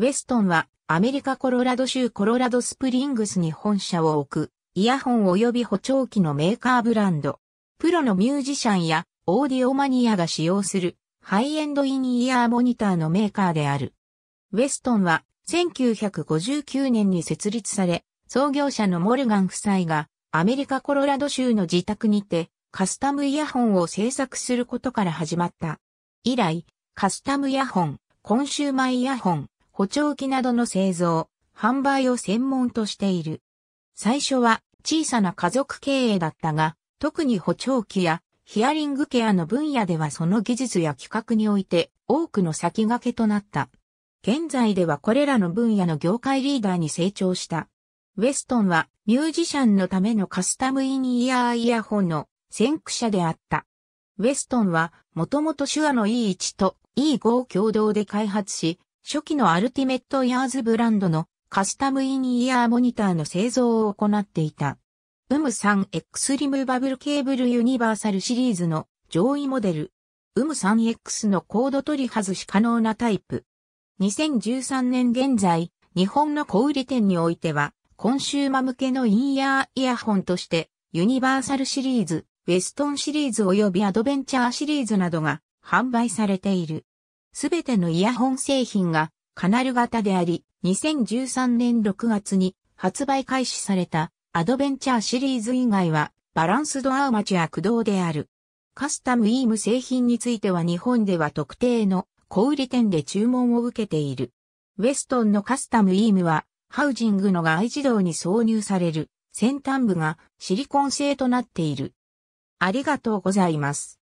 ウェストンはアメリカコロラド州コロラドスプリングスに本社を置くイヤホン及び補聴器のメーカーブランド。プロのミュージシャンやオーディオマニアが使用するハイエンドインイヤーモニターのメーカーである。ウェストンは1959年に設立され、創業者のモルガン夫妻がアメリカコロラド州の自宅にてカスタムイヤホンを制作することから始まった。以来、カスタムイヤホン、コンシューマイヤホン、補聴器などの製造、販売を専門としている。最初は小さな家族経営だったが、特に補聴器やヒアリングケアの分野ではその技術や企画において多くの先駆けとなった。現在ではこれらの分野の業界リーダーに成長した。ウェストンはミュージシャンのためのカスタムインイヤーイヤホンの先駆者であった。ウェストンはもともと手話の E1 と E5 を共同で開発し、初期のアルティメットイヤーズブランドのカスタムインイヤーモニターの製造を行っていた。ウム 3X リムバブルケーブルユニバーサルシリーズの上位モデル。ウム 3X のコード取り外し可能なタイプ。2013年現在、日本の小売店においては、コンシューマ向けのインイヤーイヤホンとして、ユニバーサルシリーズ、ウェストンシリーズ及びアドベンチャーシリーズなどが販売されている。すべてのイヤホン製品がカナル型であり、2013年6月に発売開始されたアドベンチャーシリーズ以外はバランスドアーマチュア駆動である。カスタムイーム製品については日本では特定の小売店で注文を受けている。ウェストンのカスタムイームはハウジングの外自動に挿入される先端部がシリコン製となっている。ありがとうございます。